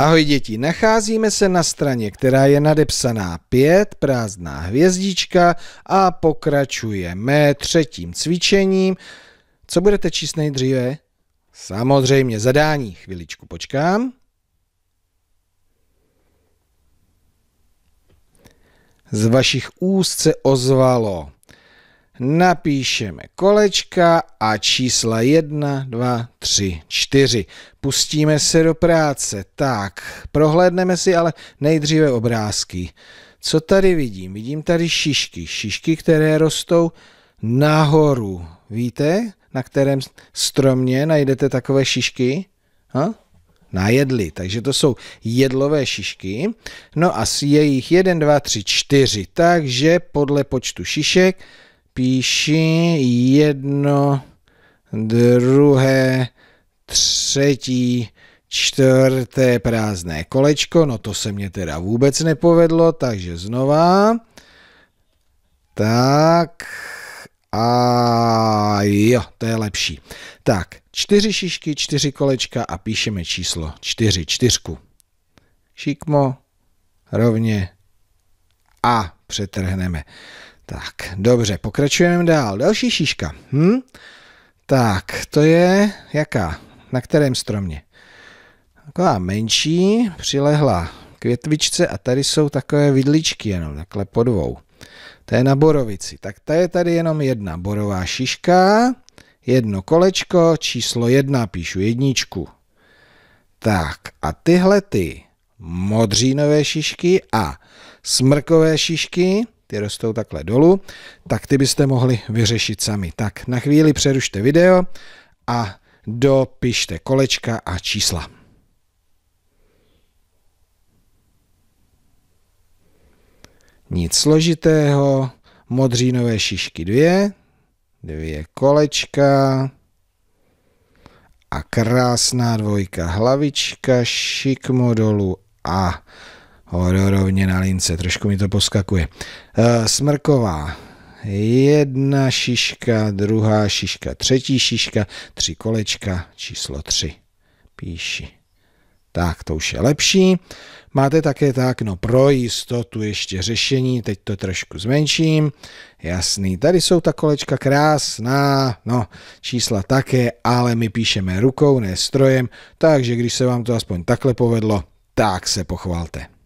Ahoj děti, nacházíme se na straně, která je nadepsaná 5, prázdná hvězdička a pokračujeme třetím cvičením. Co budete číst nejdříve? Samozřejmě zadání. Chviličku počkám. Z vašich úst se ozvalo napíšeme kolečka a čísla 1, 2, 3, 4. Pustíme se do práce. Tak, prohlédneme si ale nejdříve obrázky. Co tady vidím? Vidím tady šišky. Šišky, které rostou nahoru. Víte, na kterém stromě najdete takové šišky? Ha? na jedli. Takže to jsou jedlové šišky. No a je jich 1, 2, 3, 4. Takže podle počtu šišek píši jedno, druhé, třetí, čtvrté prázdné kolečko. No to se mě teda vůbec nepovedlo, takže znova. Tak a jo, to je lepší. Tak, čtyři šišky, čtyři kolečka a píšeme číslo čtyři, čtyřku. Šikmo, rovně a přetrhneme. Tak, dobře, pokračujeme dál. Další šíška. Hm? Tak, to je jaká? Na kterém stromě? Taková menší, přilehla květvičce a tady jsou takové vidličky jenom, takhle po dvou. To je na borovici. Tak ta je tady jenom jedna borová šiška, jedno kolečko, číslo jedna, píšu jedničku. Tak a tyhle ty modřínové šišky a smrkové šišky, ty rostou takhle dolů, tak ty byste mohli vyřešit sami. Tak na chvíli přerušte video a dopište kolečka a čísla. Nic složitého, modřínové šišky dvě, dvě kolečka a krásná dvojka, hlavička, šikmo dolů a hororovně na lince, trošku mi to poskakuje. Eh, smrková, jedna šiška, druhá šiška, třetí šiška, tři kolečka, číslo tři. Píši. Tak, to už je lepší. Máte také tak, no pro jistotu ještě řešení, teď to trošku zmenším. Jasný, tady jsou ta kolečka krásná, no čísla také, ale my píšeme rukou, ne strojem, takže když se vám to aspoň takhle povedlo, tak se pochvalte.